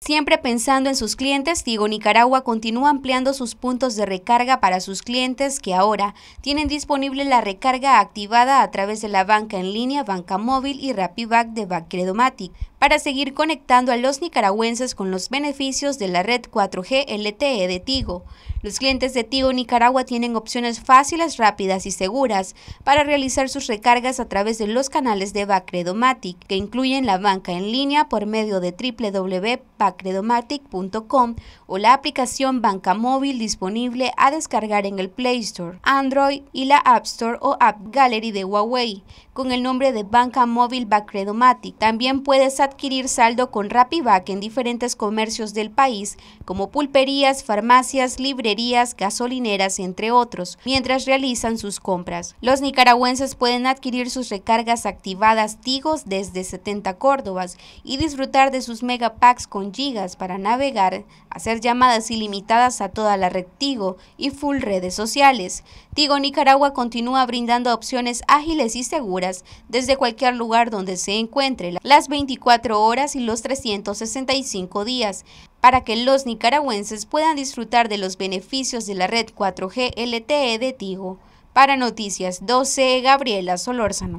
Siempre pensando en sus clientes, Tigo Nicaragua continúa ampliando sus puntos de recarga para sus clientes que ahora tienen disponible la recarga activada a través de la banca en línea, banca móvil y Rapiback de Bacredomatic para seguir conectando a los nicaragüenses con los beneficios de la red 4G LTE de Tigo. Los clientes de Tigo Nicaragua tienen opciones fáciles, rápidas y seguras para realizar sus recargas a través de los canales de Bacredomatic, que incluyen la banca en línea por medio de www.bacredomatic.com o la aplicación Banca Móvil disponible a descargar en el Play Store, Android y la App Store o App Gallery de Huawei, con el nombre de Banca Móvil Bacredomatic. También puedes adquirir adquirir saldo con Rapivac en diferentes comercios del país, como pulperías, farmacias, librerías, gasolineras, entre otros, mientras realizan sus compras. Los nicaragüenses pueden adquirir sus recargas activadas Tigos desde 70 Córdobas y disfrutar de sus megapacks con gigas para navegar, hacer llamadas ilimitadas a toda la red Tigo y full redes sociales. Tigo Nicaragua continúa brindando opciones ágiles y seguras desde cualquier lugar donde se encuentre las 24 horas y los 365 días, para que los nicaragüenses puedan disfrutar de los beneficios de la red 4G LTE de Tigo. Para Noticias 12, Gabriela Solórzano.